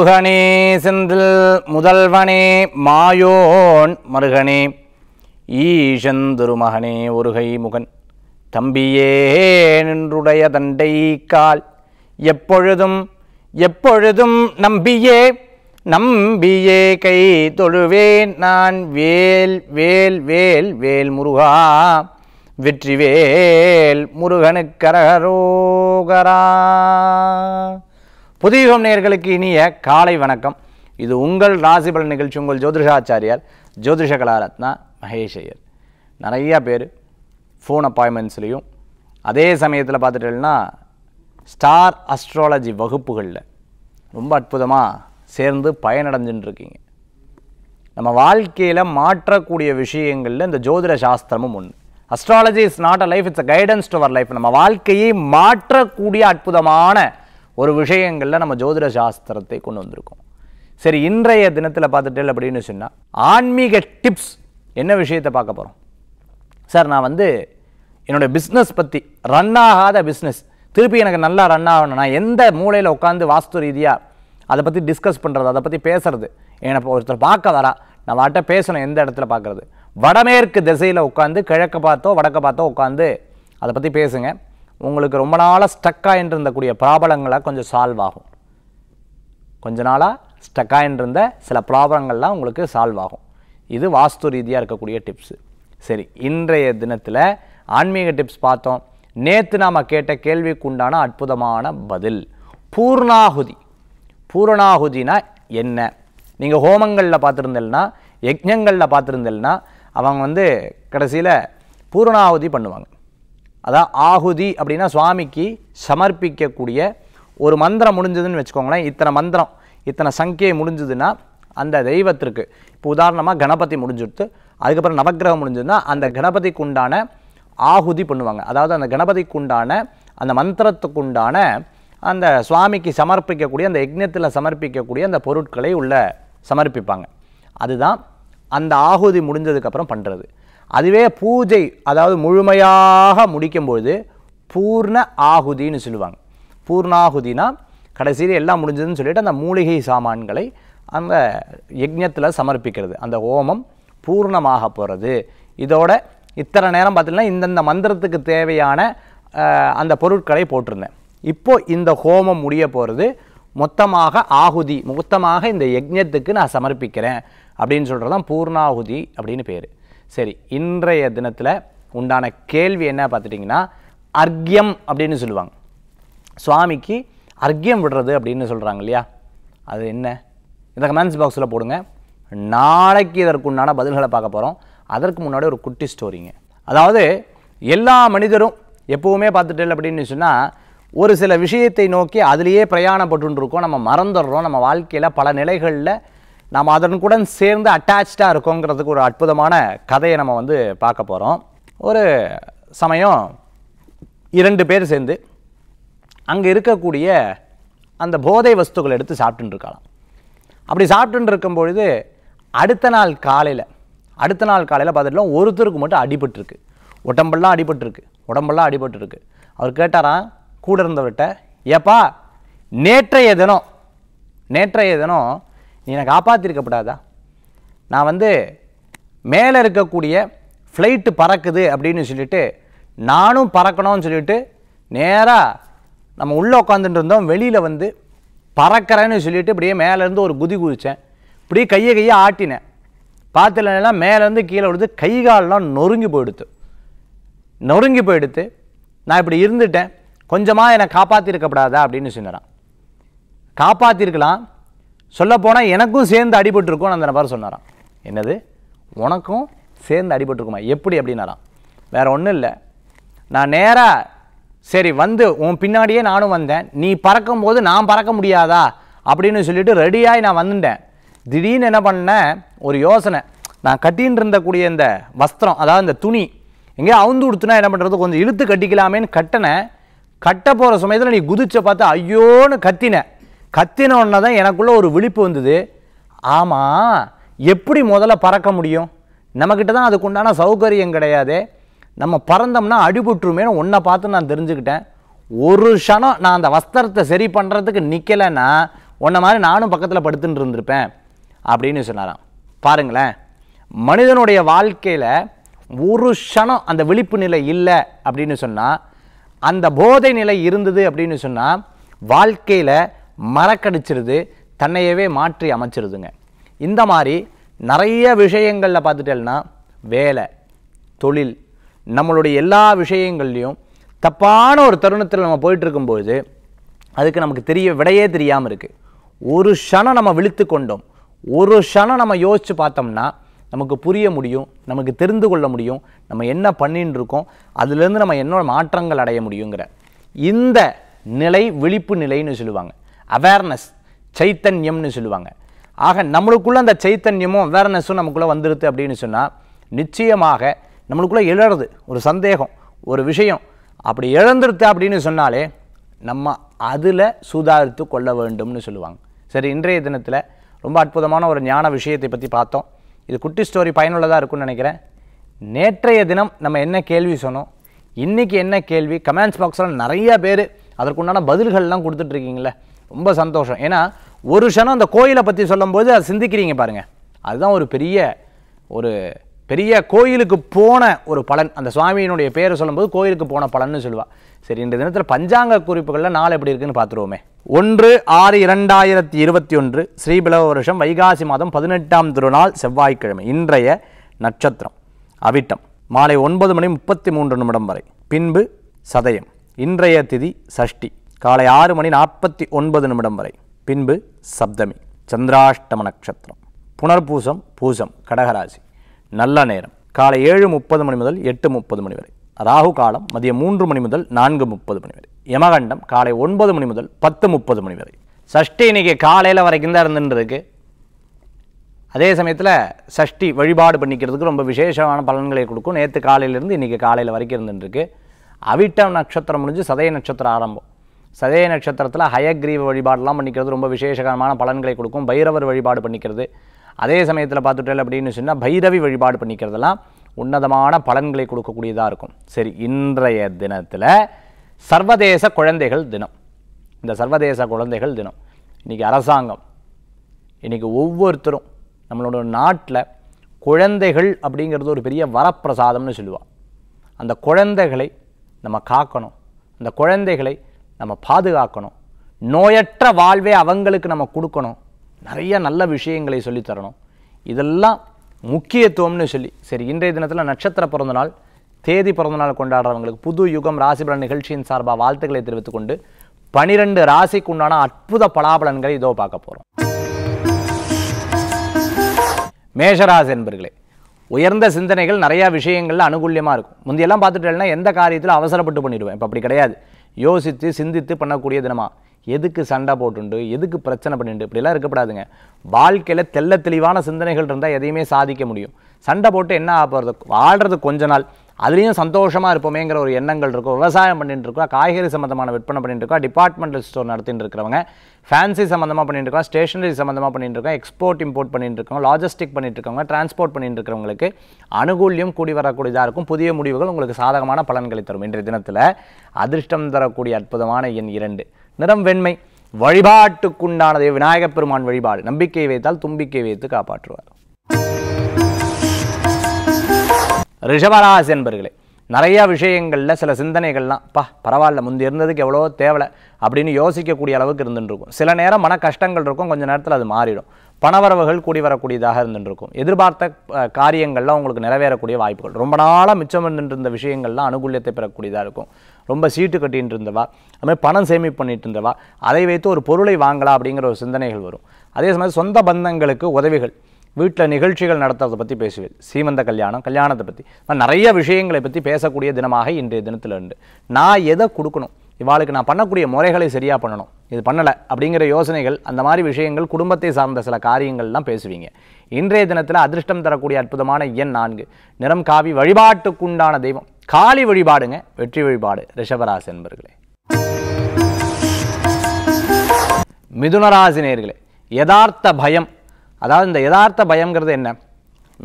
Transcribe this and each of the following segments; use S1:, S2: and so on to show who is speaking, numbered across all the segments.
S1: முருகனே செந்தில் முதல்வனே மாயோன் மருகனே ஈஷன் திருமகனே ஒருகை முகன் தம்பியே நின்றுடைய தண்டை கால் எப்பொழுதும் எப்பொழுதும் நம்பியே நம்பியே கை தொழுவேன் நான் வேல் வேல் வேல் வேல் முருகா வெற்றிவேல் முருகனுக்கரகரோகரா புதியுகம் நேர்களுக்கு இனிய காலை வணக்கம் இது உங்கள் ராசிபலன் நிகழ்ச்சி உங்கள் ஜோதிஷாச்சாரியார் ஜோதிஷ கலாரத்னா மகேஷ் நிறையா பேர் ஃபோன் அப்பாயின்மெண்ட்ஸ்லேயும் அதே சமயத்தில் பார்த்துட்டேன்னா ஸ்டார் அஸ்ட்ராலஜி வகுப்புகளில் ரொம்ப அற்புதமாக சேர்ந்து பயனடைஞ்சுட்டுருக்கீங்க நம்ம வாழ்க்கையில் மாற்றக்கூடிய விஷயங்களில் இந்த ஜோதிட சாஸ்திரமும் ஒன்று astrology is not a life it's a guidance to our life நம்ம வாழ்க்கையை மாற்றக்கூடிய அற்புதமான ஒரு விஷயங்களில் நம்ம ஜோதிட சாஸ்திரத்தை கொண்டு வந்திருக்கோம் சரி இன்றைய தினத்தில் பார்த்துட்டேன் அப்படின்னு சொன்னால் ஆன்மீக டிப்ஸ் என்ன விஷயத்தை பார்க்க போகிறோம் சார் நான் வந்து என்னோடய பிஸ்னஸ் பற்றி ரன் ஆகாத பிஸ்னஸ் திருப்பி எனக்கு நல்லா ரன் ஆகணும் நான் எந்த மூலையில் உட்காந்து வாஸ்து ரீதியாக அதை பற்றி டிஸ்கஸ் பண்ணுறது அதை பற்றி பேசுறது எனக்கு ஒருத்தர் பார்க்க வரா நான் வாட்ட பேசணும் எந்த இடத்துல பார்க்குறது வடமேற்கு திசையில் உட்காந்து கிழக்க பார்த்தோ வடக்கை பார்த்தோ உட்காந்து அதை பற்றி பேசுங்க உங்களுக்கு ரொம்ப நாளாக ஸ்டக்காகின்னு இருந்தக்கூடிய ப்ராப்ளங்களாக கொஞ்சம் சால்வ் ஆகும் கொஞ்ச நாளாக ஸ்டக்காகின்னு இருந்த சில ப்ராப்ளங்கள்லாம் உங்களுக்கு சால்வ் ஆகும் இது வாஸ்து ரீதியாக இருக்கக்கூடிய டிப்ஸு சரி இன்றைய தினத்தில் ஆன்மீக டிப்ஸ் பார்த்தோம் நேற்று நாம் கேட்ட கேள்விக்கு உண்டான அற்புதமான பதில் பூர்ணாகுதி பூரணாகுதினா என்ன நீங்கள் ஹோமங்களில் பார்த்துருந்தேன்னா யஜ்ஞங்களில் பார்த்துருந்தேன்னா அவங்க வந்து கடைசியில் பூரணாகுதி பண்ணுவாங்க அதான் ஆகுதி அப்படின்னா சுவாமிக்கு சமர்ப்பிக்கக்கூடிய ஒரு மந்திரம் முடிஞ்சதுன்னு வச்சுக்கோங்களேன் இத்தனை மந்திரம் இத்தனை சங்கியை முடிஞ்சதுன்னா அந்த தெய்வத்திற்கு இப்போ உதாரணமாக கணபதி முடிஞ்சுடுத்து அதுக்கப்புறம் நவகிரகம் முடிஞ்சதுன்னா அந்த கணபதிக்கு உண்டான ஆகுதி பண்ணுவாங்க அதாவது அந்த கணபதிக்கு உண்டான அந்த மந்திரத்துக்குண்டான அந்த சுவாமிக்கு சமர்ப்பிக்கக்கூடிய அந்த யஜ்ஞத்தில் சமர்ப்பிக்கக்கூடிய அந்த பொருட்களை உள்ள சமர்ப்பிப்பாங்க அதுதான் அந்த ஆகுதி முடிஞ்சதுக்கப்புறம் பண்ணுறது அதுவே பூஜை அதாவது முழுமையாக முடிக்கும்பொழுது பூர்ண ஆகுதின்னு சொல்லுவாங்க பூர்ணாகுதினா கடைசியில் எல்லாம் முடிஞ்சதுன்னு சொல்லிட்டு அந்த மூலிகை சாமான்களை அந்த யஜ்ஞத்தில் சமர்ப்பிக்கிறது அந்த ஹோமம் பூர்ணமாக போகிறது இதோட இத்தனை நேரம் பார்த்திங்கன்னா இந்தந்த மந்திரத்துக்கு தேவையான அந்த பொருட்களை போட்டிருந்தேன் இப்போது இந்த ஹோமம் முடிய போகிறது மொத்தமாக ஆகுதி மொத்தமாக இந்த யஜ்ஞத்துக்கு நான் சமர்ப்பிக்கிறேன் அப்படின்னு சொல்கிறது தான் பூர்ணாகுதி அப்படின்னு பேர் சரி இன்றைய தினத்தில் உண்டான கேள்வி என்ன பார்த்துட்டிங்கன்னா அர்க்யம் அப்படின்னு சொல்லுவாங்க சுவாமிக்கு அர்க்யம் விடுறது அப்படின்னு சொல்கிறாங்க இல்லையா அது என்ன இந்த கமெண்ட்ஸ் பாக்ஸில் போடுங்க நாளைக்கு இதற்கு உண்டான பதில்களை பார்க்க போகிறோம் அதற்கு முன்னாடி ஒரு குட்டி ஸ்டோரிங்க அதாவது எல்லா மனிதரும் எப்போவுமே பார்த்துட்டு அப்படின்னு சொன்னால் ஒரு சில விஷயத்தை நோக்கி அதிலேயே பிரயாணப்பட்டு இருக்கோம் நம்ம மறந்துடுறோம் நம்ம வாழ்க்கையில் பல நிலைகளில் நாம் அதன் கூட சேர்ந்து அட்டாச்சாக இருக்கோங்கிறதுக்கு ஒரு அற்புதமான கதையை நம்ம வந்து பார்க்க போகிறோம் ஒரு சமயம் இரண்டு பேர் சேர்ந்து அங்கே இருக்கக்கூடிய அந்த போதை வஸ்துக்கள் எடுத்து சாப்பிட்டுருக்கலாம் அப்படி சாப்பிட்டுருக்கும் பொழுது அடுத்த நாள் காலையில் அடுத்த நாள் காலையில் பார்த்துட்டோம் ஒருத்தருக்கு மட்டும் அடிபட்டுருக்கு உடம்பெல்லாம் அடிபட்டுருக்கு உடம்பெல்லாம் அடிபட்டுருக்கு அவர் கேட்டாராம் கூட இருந்தவர்கிட்ட ஏப்பா நேற்றைய தினம் நேற்றைய தினம் நீ எனக்கு காப்பாற்றிருக்கப்படாதா நான் வந்து மேலே இருக்கக்கூடிய ஃப்ளைட்டு பறக்குது அப்படின்னு சொல்லிட்டு நானும் பறக்கணும்னு சொல்லிட்டு நேராக நம்ம உள்ளே உட்காந்துட்டு இருந்தோம் வெளியில் வந்து பறக்கிறேன்னு சொல்லிட்டு இப்படியே மேலேருந்து ஒரு குதி குதித்தேன் இப்படியே கையை கையை ஆட்டினேன் பார்த்துலாம் மேலேருந்து கீழே விழுது கை கால்லாம் நொறுங்கி போயிடுத்து நொறுங்கி போயிடுத்து நான் இப்படி இருந்துட்டேன் கொஞ்சமாக என்னை காப்பாற்றிருக்கப்படாதா அப்படின்னு சொன்னான் காப்பாற்றிருக்கலாம் சொல்லப்போனால் எனக்கும் சேர்ந்து அடிபட்டுருக்கும் அந்த நபர் சொன்னாராம் என்னது உனக்கும் சேர்ந்து அடிபட்டுருக்குமா எப்படி அப்படின்னாராம் வேறு ஒன்றும் இல்லை நான் நேராக சரி வந்து உன் பின்னாடியே நானும் வந்தேன் நீ பறக்கும் போது நான் பறக்க முடியாதா அப்படின்னு சொல்லிட்டு ரெடியாகி நான் வந்துட்டேன் திடீர்னு என்ன பண்ணேன் ஒரு யோசனை நான் கட்டின்னு இருந்தக்கூடிய இந்த வஸ்திரம் அதாவது இந்த துணி எங்கேயா அவுந்து கொடுத்துனா என்ன பண்ணுறது கொஞ்சம் இழுத்து கட்டிக்கலாமேன்னு கட்டினேன் கட்ட போகிற சமயத்தில் நீ குதிச்சை பார்த்து ஐயோன்னு கத்தினேன் கத்தின உடனே தான் எனக்குள்ளே ஒரு விழிப்பு வந்தது ஆமாம் எப்படி முதல்ல பறக்க முடியும் நம்மக்கிட்ட தான் அதுக்கு உண்டான சௌகரியம் கிடையாது நம்ம பறந்தோம்னா அடிபட்டுருமேனு ஒன்றை பார்த்து நான் தெரிஞ்சுக்கிட்டேன் ஒரு க்ஷணம் நான் அந்த வஸ்திரத்தை சரி பண்ணுறதுக்கு நிற்கலைன்னா உன்ன மாதிரி நானும் பக்கத்தில் படுத்துட்டு இருந்திருப்பேன் அப்படின்னு சொன்னாராம் பாருங்களேன் மனிதனுடைய வாழ்க்கையில் ஒரு க்ஷணம் அந்த விழிப்பு நிலை இல்லை அப்படின்னு சொன்னால் அந்த போதை நிலை இருந்தது அப்படின்னு சொன்னால் வாழ்க்கையில் மறக்கடிச்சிருது தன்னையவே மாற்றி அமைச்சிருதுங்க இந்த மாதிரி நிறைய விஷயங்களில் பார்த்துட்டேன்னா வேலை தொழில் நம்மளுடைய எல்லா விஷயங்கள்லேயும் தப்பான ஒரு தருணத்தில் நம்ம போயிட்டுருக்கும்போது அதுக்கு நமக்கு தெரிய விடையே தெரியாமல் இருக்குது ஒரு க்ஷணம் நம்ம விழுத்து கொண்டோம் ஒரு க்ஷணம் நம்ம யோசித்து பார்த்தோம்னா நமக்கு புரிய முடியும் நமக்கு தெரிந்து கொள்ள முடியும் நம்ம என்ன பண்ணின்னு இருக்கோம் அதுலேருந்து நம்ம என்ன மாற்றங்கள் அடைய முடியுங்கிற இந்த நிலை விழிப்பு நிலைன்னு சொல்லுவாங்க அவேர்னஸ் சைத்தன்யம்னு சொல்லுவாங்க ஆக நம்மளுக்குள்ளே அந்த சைத்தன்யமும் அவேர்னஸும் நமக்குள்ளே வந்துடுது அப்படின்னு சொன்னால் நிச்சயமாக நம்மளுக்குள்ளே எழுறது ஒரு சந்தேகம் ஒரு விஷயம் அப்படி எழுந்துருத்து அப்படின்னு சொன்னாலே நம்ம அதில் சூதாரித்து கொள்ள வேண்டும்னு சொல்லுவாங்க சரி இன்றைய தினத்தில் ரொம்ப அற்புதமான ஒரு ஞான விஷயத்தை பற்றி பார்த்தோம் இது குட்டி ஸ்டோரி பயனுள்ளதாக இருக்கும்னு நினைக்கிறேன் நேற்றைய தினம் நம்ம என்ன கேள்வி சொன்னோம் இன்றைக்கி என்ன கேள்வி கமெண்ட்ஸ் பாக்ஸில் நிறையா பேர் அதற்குண்டான பதில்கள்லாம் கொடுத்துட்ருக்கீங்களே ரொம்ப சந்தோஷம் ஏன்னா ஒரு க்ஷணம் அந்த கோயிலை பற்றி சொல்லும்போது அதை சிந்திக்கிறீங்க பாருங்கள் அதுதான் ஒரு பெரிய ஒரு பெரிய கோயிலுக்கு போன ஒரு பலன் அந்த சுவாமியினுடைய பேரை சொல்லும்போது கோயிலுக்கு போன பலன்னு சொல்லுவாள் சரி இந்த தினத்தில் பஞ்சாங்க குறிப்புகளில் நாள் எப்படி இருக்குன்னு பார்த்துருவோமே ஒன்று ஆறு இரண்டாயிரத்தி இருபத்தி ஒன்று ஸ்ரீபிலவ வருஷம் வைகாசி மாதம் பதினெட்டாம் திருநாள் செவ்வாய்க்கிழமை இன்றைய நட்சத்திரம் அவிட்டம் மாலை ஒன்பது மணி முப்பத்தி மூன்று நிமிடம் வரை பின்பு சதயம் இன்றைய திதி சஷ்டி காலை ஆறு மணி நாற்பத்தி ஒன்பது நிமிடம் வரை பின்பு சப்தமி சந்திராஷ்டம நட்சத்திரம் புனர்பூசம் பூசம் கடகராசி நல்ல நேரம் காலை ஏழு முப்பது மணி முதல் எட்டு முப்பது மணி வரை ராகு காலம் மதியம் மூன்று மணி முதல் நான்கு முப்பது மணி வரை யமகண்டம் காலை ஒன்பது மணி முதல் பத்து முப்பது மணி வரை சஷ்டி இன்னைக்கு காலையில் வரைக்கும் தான் இருந்துருக்கு அதே சமயத்தில் சஷ்டி வழிபாடு பண்ணிக்கிறதுக்கு ரொம்ப விசேஷமான பலன்களை கொடுக்கும் நேற்று காலையிலேருந்து இன்றைக்கி காலையில் வரைக்கும் இருந்துட்டுருக்கு அவிட்டம் நட்சத்திரம் முடிஞ்சு சதய நட்சத்திரம் ஆரம்பம் சதய நட்சத்திரத்தில் ஹயக்ரீவ வழிபாடெலாம் பண்ணிக்கிறது ரொம்ப விசேஷகரமான பலன்களை கொடுக்கும் பைரவர் வழிபாடு பண்ணிக்கிறது அதே சமயத்தில் பார்த்துட்டேன் அப்படின்னு சொன்னால் பைரவி வழிபாடு பண்ணிக்கிறதெல்லாம் உன்னதமான பலன்களை கொடுக்கக்கூடியதாக இருக்கும் சரி இன்றைய தினத்தில் சர்வதேச குழந்தைகள் தினம் இந்த சர்வதேச குழந்தைகள் தினம் இன்றைக்கி அரசாங்கம் இன்றைக்கி ஒவ்வொருத்தரும் நம்மளோட நாட்டில் குழந்தைகள் அப்படிங்கிறது ஒரு பெரிய வரப்பிரசாதம்னு சொல்லுவாள் அந்த குழந்தைகளை நம்ம காக்கணும் அந்த குழந்தைகளை நம்ம பாதுகாக்கணும் நோயற்ற வாழ்வே அவங்களுக்கு நம்ம கொடுக்கணும் நிறைய நல்ல விஷயங்களை சொல்லித்தரணும் இதெல்லாம் முக்கியத்துவம்னு சொல்லி சரி இன்றைய தினத்தில் நட்சத்திர பிறந்த நாள் தேதி பிறந்த நாள் கொண்டாடுறவங்களுக்கு புது யுகம் ராசி பலன் நிகழ்ச்சியின் சார்பாக வாழ்த்துக்களை தெரிவித்துக் கொண்டு பனிரெண்டு ராசிக்கு உண்டான அற்புத பலாபலன்களை இதோ பார்க்க போகிறோம் மேஷராசி என்பர்களே உயர்ந்த சிந்தனைகள் நிறையா விஷயங்களில் அனுகூலியமாக இருக்கும் முந்தையெல்லாம் பார்த்துட்டேன்னா எந்த காரியத்தில் அவசரப்பட்டு பண்ணிவிடுவேன் இப்போ அப்படி கிடையாது யோசித்து சிந்தித்து பண்ணக்கூடிய தினமாக எதுக்கு சண்டை போட்டுண்டு எதுக்கு பிரச்சனை பண்ணிண்டு இப்படிலாம் இருக்கப்படாதுங்க வாழ்க்கையில் தெல்ல தெளிவான சிந்தனைகள் இருந்தால் எதையுமே சாதிக்க முடியும் சண்டை போட்டு என்ன ஆகிறது வாழ்கிறது கொஞ்ச நாள் அதுலேயும் சந்தோஷமாக இருப்போமேங்கிற ஒரு எண்ணங்கள் இருக்கும் விவசாயம் பண்ணிட்டு இருக்கோம் காய்கறி சம்மந்தமான விற்பனை பண்ணிட்டு இருக்கோம் டிபார்ட்மெண்டல் ஸ்டோர் நடத்திட்டு இருக்கிறவங்க ஃபேன்சி சம்மந்தமாக பண்ணிட்டு இருக்கோம் ஸ்டேஷனரி சம்மந்தமாக பண்ணிட்டு இருக்கோம் எக்ஸ்போர்ட் இம்போர்ட் பண்ணிட்டு இருக்கோம் லாஜிஸ்டிக் பண்ணிட்டு இருக்கவங்க டிரான்ஸ்போர்ட் பண்ணிட்டு இருக்கிறவங்களுக்கு அனுகூலியம் கூடி வரக்கூடியதாக இருக்கும் புதிய முடிவுகள் உங்களுக்கு சாதகமான பலன்களை தரும் இன்றைய தினத்தில் அதிர்ஷ்டம் தரக்கூடிய அற்புதமான எண் இரண்டு நிறம் வெண்மை வழிபாட்டுக்குண்டானதே விநாயகப் பெருமான் வழிபாடு நம்பிக்கை வைத்தால் தும்பிக்கை வைத்து காப்பாற்றுவார் ரிஷபராசி என்பர்களே நிறையா விஷயங்களில் சில சிந்தனைகள்லாம் பா பரவாயில்ல முந்தி இருந்ததுக்கு எவ்வளோ தேவை அப்படின்னு யோசிக்கக்கூடிய அளவுக்கு இருந்துட்டுருக்கும் சில நேரம் மன கஷ்டங்கள் இருக்கும் கொஞ்சம் நேரத்தில் அது மாறிடும் பணவரவுகள் கூடி வரக்கூடியதாக இருந்துட்டுருக்கும் எதிர்பார்த்த காரியங்கள்லாம் உங்களுக்கு நிறைவேறக்கூடிய வாய்ப்புகள் ரொம்ப நாளாக மிச்சம் இருந்த விஷயங்கள்லாம் அனுகூலியத்தை பெறக்கூடியதாக இருக்கும் ரொம்ப சீட்டு கட்டின்னு இருந்தவா அதுமாதிரி பணம் சேமிப்பு பண்ணிட்டு இருந்தவா அதை வைத்து ஒரு பொருளை வாங்கலாம் அப்படிங்கிற ஒரு சிந்தனைகள் வரும் அதே சமயம் சொந்த பந்தங்களுக்கு உதவிகள் வீட்டில் நிகழ்ச்சிகள் நடத்துறதை பற்றி பேசுவேன் சீமந்த கல்யாணம் கல்யாணத்தை பற்றி நான் நிறைய விஷயங்களை பற்றி பேசக்கூடிய தினமாக இன்றைய தினத்தில் உண்டு நான் எதை கொடுக்கணும் இவாளுக்கு நான் பண்ணக்கூடிய முறைகளை சரியாக பண்ணணும் இது பண்ணலை அப்படிங்கிற யோசனைகள் அந்த மாதிரி விஷயங்கள் குடும்பத்தை சார்ந்த சில காரியங்கள்லாம் பேசுவீங்க இன்றைய தினத்தில் அதிர்ஷ்டம் தரக்கூடிய அற்புதமான எண் நான்கு நிறம் காவி வழிபாட்டுக்குண்டான தெய்வம் காளி வழிபாடுங்க வெற்றி வழிபாடு ரிஷபராசி என்பர்களே மிதுனராசினியர்களே யதார்த்த பயம் அதாவது இந்த யதார்த்த பயம்ங்கிறது என்ன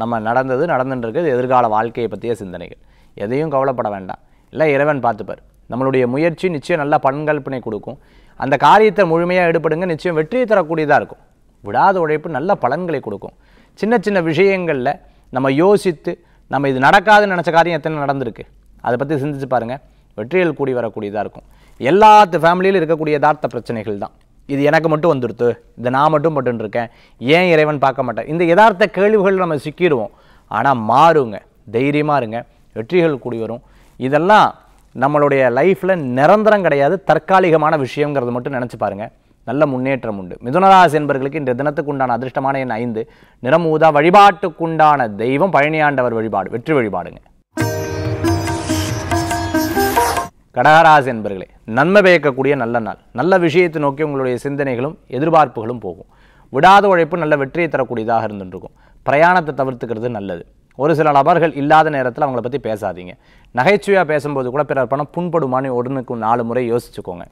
S1: நம்ம நடந்தது நடந்துட்டுருக்குது எதிர்கால வாழ்க்கையை பற்றிய சிந்தனைகள் எதையும் கவலைப்பட வேண்டாம் இல்லை இறைவன் பார்த்துப்பார் நம்மளுடைய முயற்சி நிச்சயம் நல்ல பண்கல்பனை கொடுக்கும் அந்த காரியத்தை முழுமையாக ஈடுபடுங்க நிச்சயம் வெற்றியை தரக்கூடியதாக இருக்கும் விடாத உழைப்பு நல்ல பலன்களை கொடுக்கும் சின்ன சின்ன விஷயங்களில் நம்ம யோசித்து நம்ம இது நடக்காதுன்னு நினச்ச காரியம் எத்தனை நடந்திருக்கு அதை பற்றி சிந்திச்சு பாருங்கள் வெற்றிகள் கூடி வரக்கூடியதாக இருக்கும் எல்லாத்து ஃபேமிலியிலும் இருக்கக்கூடிய யதார்த்த பிரச்சனைகள் தான் இது எனக்கு மட்டும் வந்துடுத்து இது நான் மட்டும் பட்டுருக்கேன் ஏன் இறைவன் பார்க்க மாட்டேன் இந்த யதார்த்த கேள்விகள் நம்ம சிக்கிடுவோம் ஆனால் மாறுங்க தைரியமாக இருங்க வெற்றிகள் கூடி வரும் இதெல்லாம் நம்மளுடைய லைஃப்பில் நிரந்தரம் கிடையாது தற்காலிகமான விஷயங்கிறது மட்டும் நினச்சி பாருங்கள் நல்ல முன்னேற்றம் உண்டு மிதுனராசி என்பர்களுக்கு இன்றைய தினத்துக்கு உண்டான அதிர்ஷ்டமான என் ஐந்து நிறம் ஊதா வழிபாட்டுக்குண்டான தெய்வம் பழனியாண்டவர் வழிபாடு வெற்றி வழிபாடுங்க கடகராசி என்பர்களே நன்மை பயக்கக்கூடிய நல்ல நாள் நல்ல விஷயத்தை நோக்கி உங்களுடைய சிந்தனைகளும் எதிர்பார்ப்புகளும் போகும் விடாத உழைப்பு நல்ல வெற்றியை தரக்கூடியதாக இருந்துருக்கும் பிரயாணத்தை தவிர்த்துக்கிறது நல்லது ஒரு சில நபர்கள் இல்லாத நேரத்தில் அவங்கள பற்றி பேசாதீங்க நகைச்சுவையாக பேசும்போது கூட பிறர் பணம் புண்படுமான்னு உடனுக்கு நாலு முறை யோசிச்சுக்கோங்க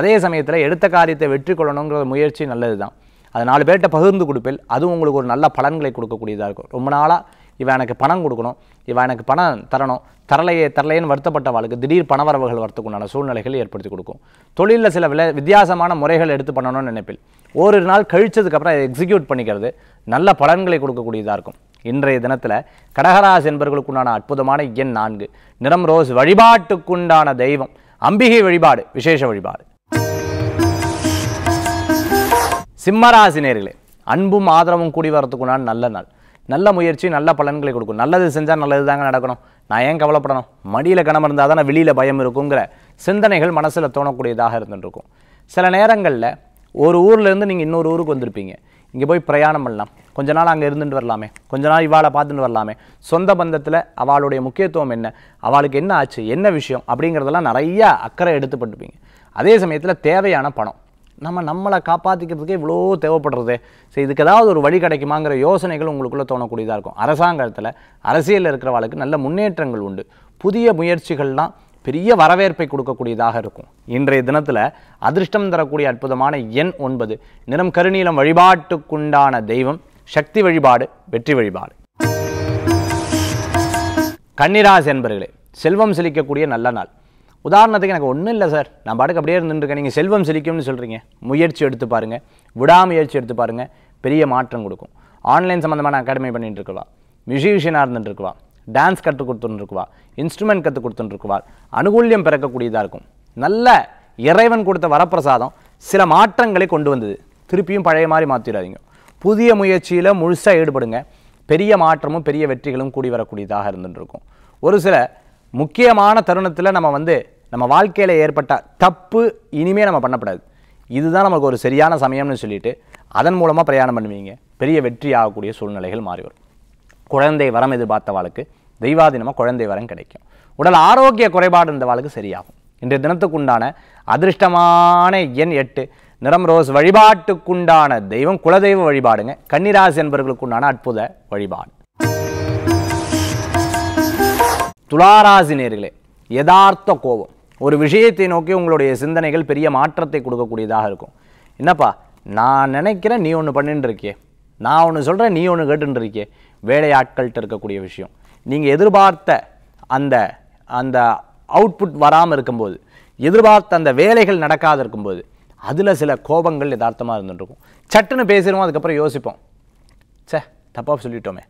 S1: அதே சமயத்தில் எடுத்த காரியத்தை வெற்றி கொள்ளணுங்கிற முயற்சி நல்லது தான் அது நாலு பேர்கிட்ட பகிர்ந்து கொடுப்பேன் அதுவும் உங்களுக்கு ஒரு நல்ல பலன்களை கொடுக்கக்கூடியதாக இருக்கும் ரொம்ப நாளாக இவன் எனக்கு பணம் கொடுக்கணும் இவன் எனக்கு பணம் தரணும் தரலையே தரலையேன்னு வருத்தப்பட்ட வாழ்க்கை திடீர் பணவரவுகள் வரத்துக்குண்டான சூழ்நிலைகள் ஏற்படுத்தி கொடுக்கும் தொழிலில் சில வில வித்தியாசமான முறைகள் எடுத்து பண்ணணும்னு நினைப்பில் ஒரு நாள் கழிச்சதுக்கப்புறம் எக்ஸிக்யூட் பண்ணிக்கிறது நல்ல பலன்களை கொடுக்கக்கூடியதாக இருக்கும் இன்றைய தினத்தில் கடகராசி என்பவர்களுக்குண்டான அற்புதமான எண் நான்கு நிறம் ரோஸ் வழிபாட்டுக்குண்டான தெய்வம் அம்பிகை வழிபாடு விசேஷ வழிபாடு சிம்மராசினியர்களே அன்பும் ஆதரவும் கூடி வரத்துக்குண்டான நல்ல நாள் நல்ல முயற்சி நல்ல பலன்களை கொடுக்கும் நல்லது செஞ்சால் நல்லது தாங்க நடக்கணும் நான் ஏன் கவலைப்படணும் மடியில் கணம் இருந்தால் தானே வெளியில் பயம் இருக்குங்கிற சிந்தனைகள் மனசில் தோணக்கூடியதாக இருந்துருக்கும் சில நேரங்களில் ஒரு ஊர்லேருந்து நீங்கள் இன்னொரு ஊருக்கு வந்திருப்பீங்க இங்கே போய் பிரயாணம் பண்ணலாம் கொஞ்ச நாள் அங்கே இருந்துட்டு வரலாமே கொஞ்ச நாள் இவாளை பார்த்துட்டு வரலாமே சொந்த பந்தத்தில் அவளுடைய முக்கியத்துவம் என்ன அவளுக்கு என்ன ஆச்சு என்ன விஷயம் அப்படிங்கிறதெல்லாம் நிறையா அக்கறை எடுத்துப்பட்டுப்பீங்க அதே சமயத்தில் தேவையான பணம் நம்ம நம்மளை காப்பாற்றிக்கிறதுக்கே இவ்வளோ தேவைப்படுறது ஸோ இதுக்கு ஏதாவது ஒரு வழி கிடைக்குமாங்கிற யோசனைகள் உங்களுக்குள்ளே தோணக்கூடியதாக இருக்கும் அரசாங்கத்தில் அரசியலில் இருக்கிறவளுக்கு நல்ல முன்னேற்றங்கள் உண்டு புதிய முயற்சிகள்லாம் பெரிய வரவேற்பை கொடுக்கக்கூடியதாக இருக்கும் இன்றைய தினத்தில் அதிர்ஷ்டம் தரக்கூடிய அற்புதமான எண் ஒன்பது நிறம் கருநீளம் வழிபாட்டுக்குண்டான தெய்வம் சக்தி வழிபாடு வெற்றி வழிபாடு கன்னிராசி என்பர்களே செல்வம் செழிக்கக்கூடிய நல்ல நாள் உதாரணத்துக்கு எனக்கு ஒன்றும் இல்லை சார் நான் பாட்டுக்கு அப்படியே இருந்துட்டுருக்கேன் நீங்கள் செல்வம் செழிக்கும்னு சொல்கிறீங்க முயற்சி எடுத்து பாருங்கள் விடாமுயற்சி எடுத்து பாருங்கள் பெரிய மாற்றம் கொடுக்கும் ஆன்லைன் சம்மந்தமான அகாடமி பண்ணிகிட்டு இருக்கலாம் மியூசிஷியனாக இருந்துட்டுருக்குவா டான்ஸ் கற்றுக் கொடுத்துட்டுருக்குவா இன்ஸ்ட்ருமெண்ட் கற்றுக் கொடுத்துட்டுருக்குவா அனுகூல்யம் பிறக்கக்கூடியதாக இருக்கும் நல்ல இறைவன் கொடுத்த வரப்பிரசாதம் சில மாற்றங்களை கொண்டு வந்தது திருப்பியும் பழைய மாதிரி மாற்றிடாதீங்க புதிய முயற்சியில் முழுசாக ஈடுபடுங்க பெரிய மாற்றமும் பெரிய வெற்றிகளும் கூடி வரக்கூடியதாக இருந்துட்டுருக்கும் ஒரு சில முக்கியமான தருணத்தில் நம்ம வந்து நம்ம வாழ்க்கையில் ஏற்பட்ட தப்பு இனிமேல் நம்ம பண்ணப்படாது இதுதான் நமக்கு ஒரு சரியான சமயம்னு சொல்லிட்டு அதன் மூலமாக பிரயாணம் பண்ணுவீங்க பெரிய வெற்றி ஆகக்கூடிய சூழ்நிலைகள் மாறி வரும் குழந்தை வரம் எதிர்பார்த்த வாழ்க்கு தெய்வாதீனமாக குழந்தை வரம் கிடைக்கும் உடல் ஆரோக்கிய குறைபாடு வாழ்க்கை சரியாகும் இன்றைய தினத்துக்குண்டான அதிர்ஷ்டமான எண் எட்டு நிறம் ரோஸ் வழிபாட்டுக்குண்டான தெய்வம் குலதெய்வ வழிபாடுங்க கன்னிராசி என்பவர்களுக்குண்டான அற்புத வழிபாடு துளாராசி நேர்களே யதார்த்த கோபம் ஒரு விஷயத்தை நோக்கி உங்களுடைய சிந்தனைகள் பெரிய மாற்றத்தை கொடுக்கக்கூடியதாக இருக்கும் என்னப்பா நான் நினைக்கிறேன் நீ ஒன்று பண்ணிட்டு இருக்கே நான் ஒன்று சொல்கிறேன் நீ ஒன்று கேட்டுருக்கே வேலை வேலையாட்கள்கிட்ட இருக்கக்கூடிய விஷயம் நீங்கள் எதிர்பார்த்த அந்த அந்த அவுட்புட் வராமல் இருக்கும்போது எதிர்பார்த்த அந்த வேலைகள் நடக்காது இருக்கும்போது அதில் சில கோபங்கள் யதார்த்தமாக இருந்துட்டுருக்கும் சட்டுன்னு பேசிடுவோம் அதுக்கப்புறம் யோசிப்போம் சே தப்பாக சொல்லிட்டோமே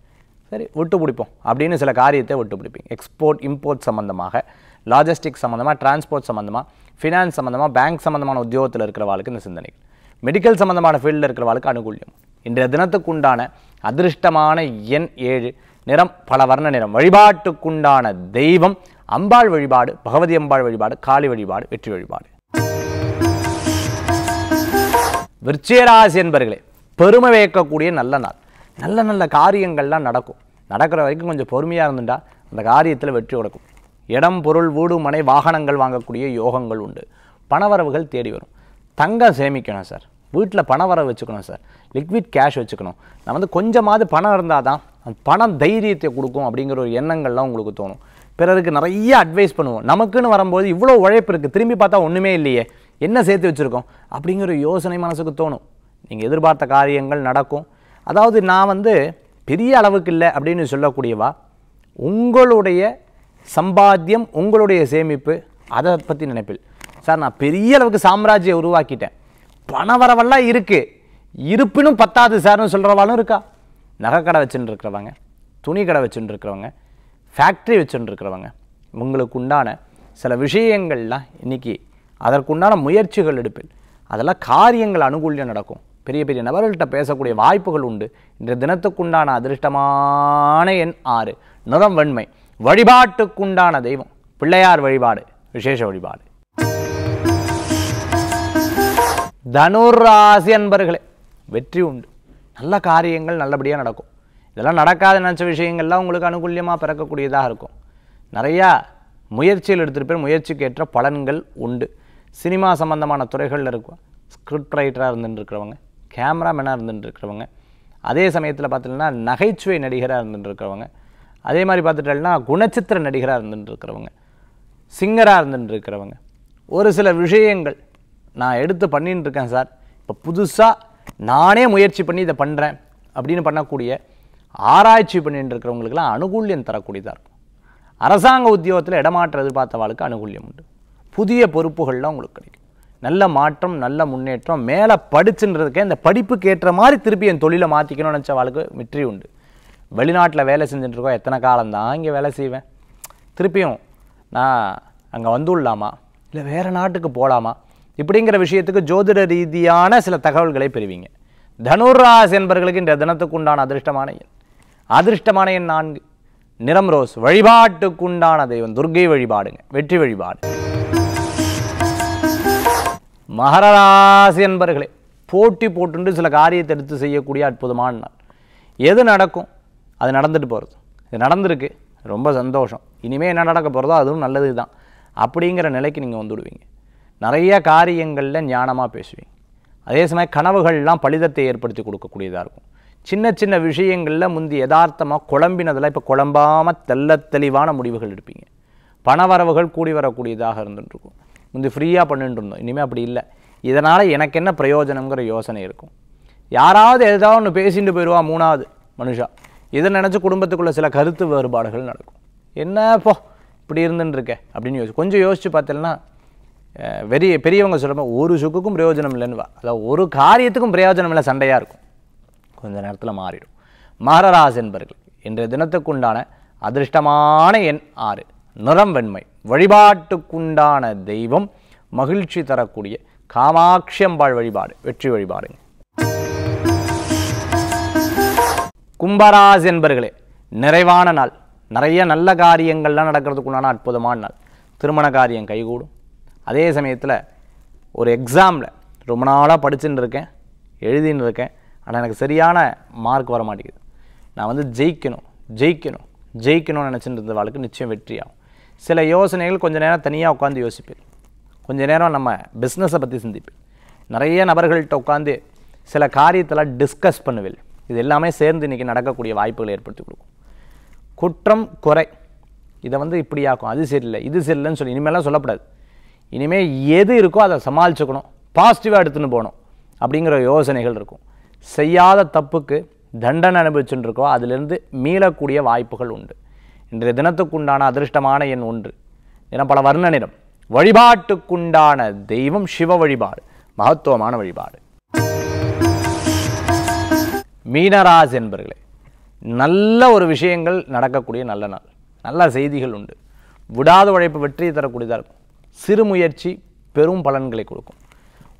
S1: சரி விட்டு பிடிப்போம் அப்படின்னு சில காரியத்தை விட்டு பிடிப்பீங்க எக்ஸ்போர்ட் இம்போர்ட் சம்மந்தமாக லாஜிஸ்டிக்ஸ் சம்மந்தமாக டிரான்ஸ்போர்ட் சம்மந்தமாக ஃபினான்ஸ் சம்மந்தமாக பேங்க் சம்மந்தமான உத்தியோகத்தில் இருக்கிறவாளுக்கு இந்த சிந்தனைகள் மெடிக்கல் சம்மந்தமான ஃபீல்டில் இருக்கிறவாளுக்கு அனுகூல்யம் இன்றைய தினத்துக்குண்டான அதிர்ஷ்டமான எண் ஏழு நிறம் பல வர்ண நிறம் வழிபாட்டுக்குண்டான தெய்வம் அம்பாள் வழிபாடு பகவதி அம்பாள் வழிபாடு காளி வழிபாடு வெற்றி வழிபாடு விருச்சியராசி என்பர்களே பெருமை வைக்கக்கூடிய நல்ல நாள் நல்ல நல்ல காரியங்கள்லாம் நடக்கும் நடக்கிற வரைக்கும் கொஞ்சம் பொறுமையாக இருந்துட்டால் அந்த காரியத்தில் வெற்றி கொடுக்கும் இடம் பொருள் வீடு மனை வாகனங்கள் வாங்கக்கூடிய யோகங்கள் உண்டு பணவரவுகள் தேடி வரும் தங்கம் சேமிக்கணும் சார் வீட்டில் பண வர வச்சுக்கணும் சார் லிக்விட் கேஷ் வச்சுக்கணும் நான் வந்து கொஞ்சமாவது பணம் இருந்தால் தான் பணம் தைரியத்தை கொடுக்கும் அப்படிங்கிற ஒரு எண்ணங்கள்லாம் உங்களுக்கு தோணும் பிறருக்கு நிறைய அட்வைஸ் பண்ணுவோம் நமக்குன்னு வரும்போது இவ்வளோ உழைப்பு இருக்குது திரும்பி பார்த்தா ஒன்றுமே இல்லையே என்ன சேர்த்து வச்சுருக்கோம் அப்படிங்கிற ஒரு யோசனை மனசுக்கு தோணும் நீங்கள் எதிர்பார்த்த காரியங்கள் நடக்கும் அதாவது நான் வந்து பெரிய அளவுக்கு இல்லை அப்படின்னு சொல்லக்கூடியவா உங்களுடைய சம்பாத்தியம் உங்களுடைய சேமிப்பு அதை பற்றி நினைப்பில் சார் நான் பெரிய அளவுக்கு சாம்ராஜ்யம் உருவாக்கிட்டேன் பண வரவெல்லாம் இருக்குது இருப்பினும் பத்தாது சார்னு சொல்கிறவாலும் இருக்கா நகை கடை வச்சுட்டு இருக்கிறவங்க துணி கடை வச்சுட்டு இருக்கிறவங்க ஃபேக்ட்ரி வச்சுட்டு இருக்கிறவங்க உங்களுக்கு உண்டான சில விஷயங்கள்லாம் இன்றைக்கி அதற்குண்டான முயற்சிகள் எடுப்பில் அதெல்லாம் காரியங்கள் அனுகூல்யம் நடக்கும் பெரிய பெரிய நபர்கள்ட்ட பேசக்கூடிய வாய்ப்புகள் உண்டு இன்றைய தினத்துக்குண்டான அதிர்ஷ்டமான எண் ஆறு நிறம் வெண்மை வழிபாட்டுக்குண்டான தெய்வம் பிள்ளையார் வழிபாடு விசேஷ வழிபாடு தனுர் ராசி அன்பர்களே வெற்றி உண்டு நல்ல காரியங்கள் நல்லபடியாக நடக்கும் இதெல்லாம் நடக்காத நினச்ச விஷயங்கள்லாம் உங்களுக்கு அனுகூல்யமாக பிறக்கக்கூடியதாக இருக்கும் நிறையா முயற்சியில் எடுத்துகிட்டு முயற்சிக்கு ஏற்ற பலன்கள் உண்டு சினிமா சம்மந்தமான துறைகளில் இருக்கும் ஸ்கிரிப்ட் ரைட்டராக இருந்துட்டுருக்கிறவங்க கேமராமேனாக இருந்துட்டுருக்கிறவங்க அதே சமயத்தில் பார்த்தீங்கன்னா நகைச்சுவை நடிகராக இருந்துட்டுருக்கிறவங்க அதே மாதிரி பார்த்துட்டோம்னா குணச்சித்திர நடிகராக இருந்துட்டுருக்கிறவங்க சிங்கராக இருந்துட்டுருக்கிறவங்க ஒரு சில விஷயங்கள் நான் எடுத்து பண்ணின்னு இருக்கேன் சார் இப்போ புதுசாக நானே முயற்சி பண்ணி இதை பண்ணுறேன் அப்படின்னு பண்ணக்கூடிய ஆராய்ச்சி பண்ணிட்டு இருக்கிறவங்களுக்கெல்லாம் அனுகூல்யம் தரக்கூடியதாக இருக்கும் அரசாங்க உத்தியோகத்தில் இடமாற்ற எதிர்பார்த்தவாளுக்கு அனுகூல்யம் உண்டு புதிய பொறுப்புகள்லாம் உங்களுக்கு கிடைக்கும் நல்ல மாற்றம் நல்ல முன்னேற்றம் மேலே படிச்சுன்றதுக்கே இந்த படிப்புக்கு ஏற்ற மாதிரி திருப்பி என் தொழிலை மாற்றிக்கணும்னு நினச்ச வாழ்க்கை வெற்றி உண்டு வெளிநாட்டில் வேலை செஞ்சுட்டுருக்கோம் எத்தனை காலம்தான் இங்கே வேலை செய்வேன் திருப்பியும் நான் அங்கே விடலாமா இல்லை வேறு நாட்டுக்கு போகலாமா இப்படிங்கிற விஷயத்துக்கு ஜோதிட ரீதியான சில தகவல்களை பெறுவீங்க தனுராஸ் என்பர்களுக்கு இந்த தினத்துக்குண்டான அதிர்ஷ்டமான எண் அதிர்ஷ்டமான எண் நான்கு நிறம் ரோஸ் வழிபாட்டுக்குண்டான தெய்வம் துர்கை வழிபாடுங்க வெற்றி வழிபாடு மகரராசி என்பர்களே போட்டி போட்டுண்டு சில காரியத்தை எடுத்து செய்யக்கூடிய அற்புதமான நாள் எது நடக்கும் அது நடந்துட்டு போகிறது இது நடந்திருக்கு ரொம்ப சந்தோஷம் இனிமேல் என்ன நடக்க போகிறதோ அதுவும் நல்லது தான் அப்படிங்கிற நிலைக்கு நீங்கள் வந்துவிடுவீங்க நிறைய காரியங்களில் ஞானமாக பேசுவீங்க அதே சமயம் கனவுகள்லாம் பலிதத்தை ஏற்படுத்தி கொடுக்கக்கூடியதாக இருக்கும் சின்ன சின்ன விஷயங்களில் முந்தி யதார்த்தமாக குழம்பினதில் இப்போ குழம்பாமல் தெல்ல தெளிவான முடிவுகள் எடுப்பீங்க பணவரவுகள் கூடி வரக்கூடியதாக இருந்துட்டுருக்கும் முந்தி ஃப்ரீயாக பண்ணிட்டு இருந்தோம் இனிமேல் அப்படி இல்லை இதனால் எனக்கு என்ன பிரயோஜனங்கிற யோசனை இருக்கும் யாராவது ஏதாவது ஒன்று பேசிட்டு போயிடுவா மூணாவது மனுஷா இதை நினச்சி குடும்பத்துக்குள்ளே சில கருத்து வேறுபாடுகள் நடக்கும் என்ன போ இப்படி இருந்துட்டுருக்க அப்படின்னு யோசிச்சு கொஞ்சம் யோசித்து பார்த்தேன்னா வெறிய பெரியவங்க சொல்கிறப்ப ஒரு சுக்குக்கும் பிரயோஜனம் இல்லைன்னு வா அதாவது ஒரு காரியத்துக்கும் பிரயோஜனம் இல்லை சண்டையாக இருக்கும் கொஞ்சம் நேரத்தில் மாறிடும் மகரராசி என்பர்கள் இன்றைய தினத்துக்குண்டான அதிர்ஷ்டமான எண் ஆறு நிறம் வெண்மை வழிபாட்டுக்குண்டான தெய்வம் மகிழ்ச்சி தரக்கூடிய காமாட்சியம்பாள் வழிபாடு வெற்றி வழிபாடுங்க கும்பராஜ் என்பர்களே நிறைவான நாள் நிறைய நல்ல காரியங்கள்லாம் நடக்கிறதுக்குண்டான அற்புதமான நாள் திருமண காரியம் கைகூடும் அதே சமயத்தில் ஒரு எக்ஸாமில் ரொம்ப நாளாக படிச்சுன்னு இருக்கேன் எழுதின்னு இருக்கேன் ஆனால் எனக்கு சரியான மார்க் வர மாட்டேங்குது நான் வந்து ஜெயிக்கணும் ஜெயிக்கணும் ஜெயிக்கணும்னு நினச்சிட்டு இருந்த வாழ்க்கை நிச்சயம் வெற்றியாகும் சில யோசனைகள் கொஞ்சம் நேரம் தனியாக உட்காந்து யோசிப்பேன் கொஞ்சம் நேரம் நம்ம பிஸ்னஸை பற்றி சிந்திப்பேன் நிறைய நபர்கள்ட்ட உட்காந்து சில காரியத்தெல்லாம் டிஸ்கஸ் பண்ணுவேன் இது எல்லாமே சேர்ந்து இன்றைக்கி நடக்கக்கூடிய வாய்ப்புகளை ஏற்படுத்தி கொடுக்கும் குற்றம் குறை இதை வந்து இப்படியாக்கும் அது சரியில்லை இது சரியில்லைன்னு சொல்லி இனிமேலாம் சொல்லப்படாது இனிமேல் எது இருக்கோ அதை சமாளிச்சுக்கணும் பாசிட்டிவாக எடுத்துன்னு போகணும் அப்படிங்கிற யோசனைகள் இருக்கும் செய்யாத தப்புக்கு தண்டனை அனுபவிச்சுட்டு இருக்கோ அதிலிருந்து மீளக்கூடிய வாய்ப்புகள் உண்டு இன்றைய தினத்துக்குண்டான அதிர்ஷ்டமான எண் ஒன்று ஏன்னா பல வர்ண வழிபாட்டுக்குண்டான தெய்வம் சிவ வழிபாடு மகத்துவமான வழிபாடு மீனராஸ் என்பர்களே நல்ல ஒரு விஷயங்கள் நடக்கக்கூடிய நல்ல நாள் நல்ல செய்திகள் உண்டு விடாத உழைப்பு வெற்றியை தரக்கூடியதாக இருக்கும் சிறு முயற்சி பெரும் பலன்களை கொடுக்கும்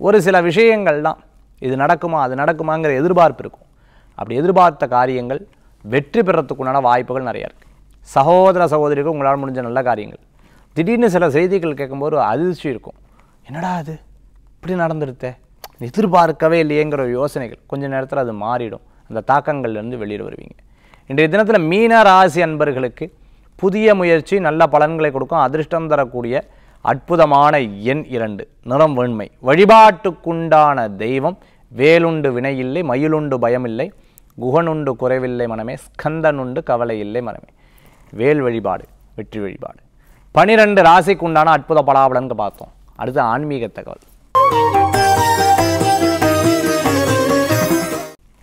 S1: ஒரு சில விஷயங்கள்லாம் இது நடக்குமா அது நடக்குமாங்கிற எதிர்பார்ப்பு இருக்கும் அப்படி எதிர்பார்த்த காரியங்கள் வெற்றி பெறத்துக்குண்டான வாய்ப்புகள் நிறையா இருக்குது சகோதர சகோதரிக்கு உங்களால் முடிஞ்ச நல்ல காரியங்கள் திடீர்னு சில செய்திகள் கேட்கும்போது அதிர்ச்சி இருக்கும் என்னடா அது இப்படி நடந்துருத்தே எதிர்பார்க்கவே இல்லையேங்கிற யோசனைகள் கொஞ்சம் நேரத்தில் அது மாறிடும் அந்த தாக்கங்கள்லேருந்து வெளியில் வருவீங்க இன்றைய தினத்தில் மீன ராசி அன்பர்களுக்கு புதிய முயற்சி நல்ல பலன்களை கொடுக்கும் அதிர்ஷ்டம் தரக்கூடிய அற்புதமான எண் இரண்டு நிறம் வெண்மை வழிபாட்டுக்குண்டான தெய்வம் வேலுண்டு வினையில்லை மயிலுண்டு பயமில்லை குகனுண்டு குறைவில்லை மனமே ஸ்கந்தனுண்டு கவலை இல்லை மனமே வேல் வழிபாடு வெற்றி வழிபாடு பனிரெண்டு ராசிக்குண்டான அற்புத பலாபலன்னு பார்த்தோம் அடுத்து ஆன்மீக தகவல்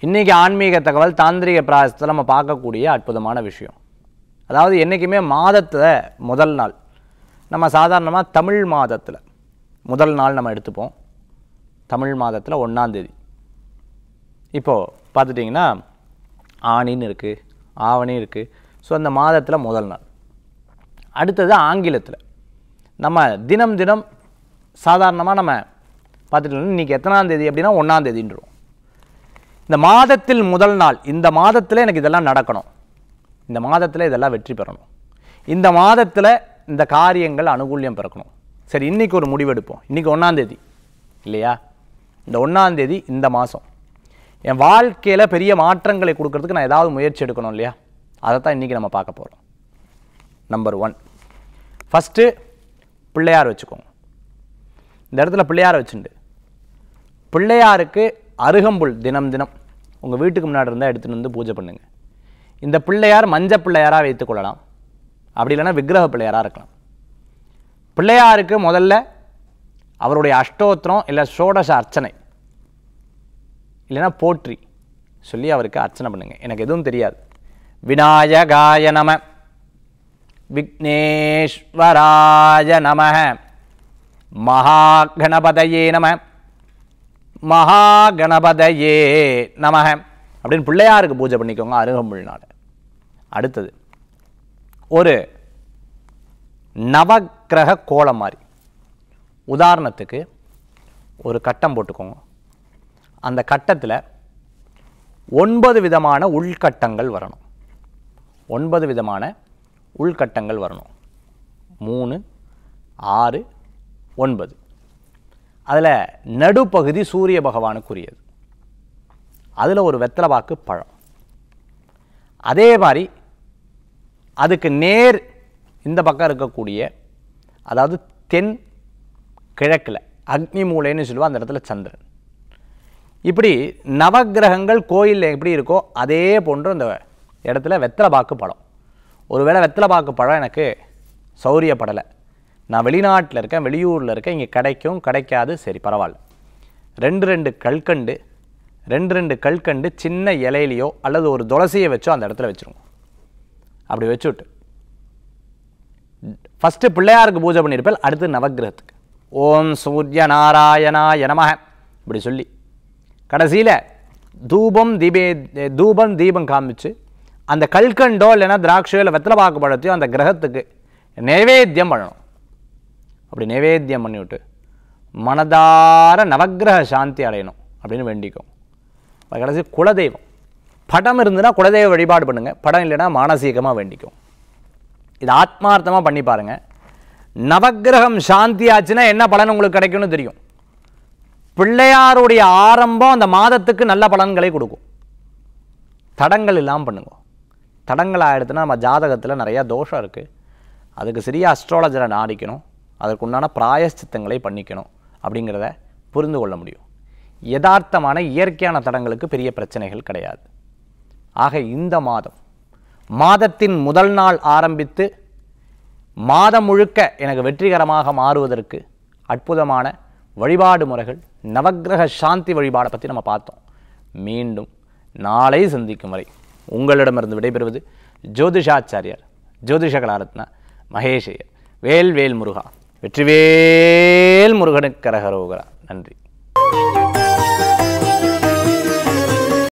S1: இன்றைக்கி ஆன்மீக தகவல் தாந்திரிக பிராயசத்தில் நம்ம பார்க்கக்கூடிய அற்புதமான விஷயம் அதாவது என்றைக்குமே மாதத்தில் முதல் நாள் நம்ம சாதாரணமாக தமிழ் மாதத்தில் முதல் நாள் நம்ம எடுத்துப்போம் தமிழ் மாதத்தில் ஒன்றாந்தேதி இப்போது பார்த்துட்டிங்கன்னா ஆணின்னு இருக்குது ஆவணி இருக்குது ஸோ அந்த மாதத்தில் முதல் நாள் அடுத்தது ஆங்கிலத்தில் நம்ம தினம் தினம் சாதாரணமாக நம்ம பார்த்துட்டோம்னா இன்றைக்கி எத்தனாந்தேதி அப்படின்னா ஒன்றாந்தேதின்றோம் இந்த மாதத்தில் முதல் நாள் இந்த மாதத்தில் எனக்கு இதெல்லாம் நடக்கணும் இந்த மாதத்தில் இதெல்லாம் வெற்றி பெறணும் இந்த மாதத்தில் இந்த காரியங்கள் அனுகூல்யம் பிறக்கணும் சரி இன்றைக்கி ஒரு முடிவெடுப்போம் இன்றைக்கி ஒன்றாந்தேதி இல்லையா இந்த ஒன்றாந்தேதி இந்த மாதம் என் வாழ்க்கையில் பெரிய மாற்றங்களை கொடுக்கறதுக்கு நான் ஏதாவது முயற்சி எடுக்கணும் இல்லையா அதை தான் இன்றைக்கி நம்ம பார்க்க போகிறோம் நம்பர் ஒன் ஃபஸ்ட்டு பிள்ளையார் வச்சுக்கோங்க இந்த இடத்துல பிள்ளையார் வச்சுண்டு பிள்ளையாருக்கு அருகம்புல் தினம் தினம் உங்கள் வீட்டுக்கு முன்னாடி இருந்தால் எடுத்துகிட்டு வந்து பூஜை பண்ணுங்கள் இந்த பிள்ளையார் மஞ்ச பிள்ளையாராக வைத்துக்கொள்ளலாம் அப்படி இல்லைனா விக்கிரக பிள்ளையாராக இருக்கலாம் பிள்ளையாருக்கு முதல்ல அவருடைய அஷ்டோத்திரம் இல்லை சோடச அர்ச்சனை இல்லைனா போற்றி சொல்லி அவருக்கு அர்ச்சனை பண்ணுங்கள் எனக்கு எதுவும் தெரியாது விநாயகாய நம விக்னேஸ்வராய நம மகாகணபதையே நம மகா கணபதையே நமக அப்படின்னு பிள்ளையாருக்கு பூஜை பண்ணிக்கோங்க நாடு அடுத்தது ஒரு நவக்கிரக கோலம் மாதிரி உதாரணத்துக்கு ஒரு கட்டம் போட்டுக்கோங்க அந்த கட்டத்தில் ஒன்பது விதமான உள்கட்டங்கள் வரணும் ஒன்பது விதமான உள்கட்டங்கள் வரணும் மூணு ஆறு ஒன்பது அதில் நடுப்பகுதி சூரிய பகவானுக்குரியது அதில் ஒரு வெத்தலை வாக்கு பழம் அதே மாதிரி அதுக்கு நேர் இந்த பக்கம் இருக்கக்கூடிய அதாவது தென் கிழக்கில் அக்னி மூலைன்னு சொல்லுவோம் அந்த இடத்துல சந்திரன் இப்படி நவகிரகங்கள் கோயிலில் எப்படி இருக்கோ அதே போன்று அந்த இடத்துல வெத்தலை பாக்கு பழம் ஒருவேளை வெத்தலை பாக்கு பழம் எனக்கு சௌரியப்படலை நான் வெளிநாட்டில் இருக்கேன் வெளியூரில் இருக்கேன் இங்கே கிடைக்கும் கிடைக்காது சரி பரவாயில்ல ரெண்டு ரெண்டு கல்கண்டு ரெண்டு ரெண்டு கல்கண்டு சின்ன இலையிலையோ அல்லது ஒரு துளசியை வச்சோ அந்த இடத்துல வச்சுருங்க அப்படி வச்சு விட்டு ஃபஸ்ட்டு பிள்ளையாருக்கு பூஜை பண்ணியிருப்பேன் அடுத்து நவகிரகத்துக்கு ஓம் சூரிய நாராயணா எனமக இப்படி சொல்லி கடைசியில் தூபம் தீபே தூபம் தீபம் காமிச்சு அந்த கல்கண்டோ இல்லைன்னா திராட்சையோ இல்லை வெத்தலை பாக்கு பழத்தையோ அந்த கிரகத்துக்கு நைவேத்தியம் பண்ணணும் அப்படி நைவேத்தியம் பண்ணிவிட்டு மனதார நவகிரக சாந்தி அடையணும் அப்படின்னு வேண்டிக்கும் கடைசி குலதெய்வம் படம் இருந்ததுன்னா குலதெய்வ வழிபாடு பண்ணுங்கள் படம் இல்லைன்னா மானசீகமாக வேண்டிக்கும் இது ஆத்மார்த்தமாக பண்ணி பாருங்கள் நவகிரகம் சாந்தி ஆச்சுன்னா என்ன பலன் உங்களுக்கு கிடைக்கும்னு தெரியும் பிள்ளையாருடைய ஆரம்பம் அந்த மாதத்துக்கு நல்ல பலன்களை கொடுக்கும் தடங்கள் இல்லாமல் பண்ணுங்க தடங்கள் ஆகிடுதுன்னா நம்ம ஜாதகத்தில் நிறையா தோஷம் இருக்குது அதுக்கு சரியாக அஸ்ட்ராலஜரை நாடிக்கணும் அதற்குண்டான பிராயஷ்சித்தங்களை பண்ணிக்கணும் அப்படிங்கிறத புரிந்து கொள்ள முடியும் யதார்த்தமான இயற்கையான தடங்களுக்கு பெரிய பிரச்சனைகள் கிடையாது ஆக இந்த மாதம் மாதத்தின் முதல் நாள் ஆரம்பித்து மாதம் முழுக்க எனக்கு வெற்றிகரமாக மாறுவதற்கு அற்புதமான வழிபாடு முறைகள் நவகிரக சாந்தி வழிபாடை பற்றி நம்ம பார்த்தோம் மீண்டும் நாளை சந்திக்கும் வரை உங்களிடமிருந்து விடைபெறுவது ஜோதிஷாச்சாரியர் ஜோதிஷ மகேஷயர் மகேஷையர் வேல் வேல் முருகா வெற்றிவேல் முருகனுக்கு கரகரோகரா நன்றி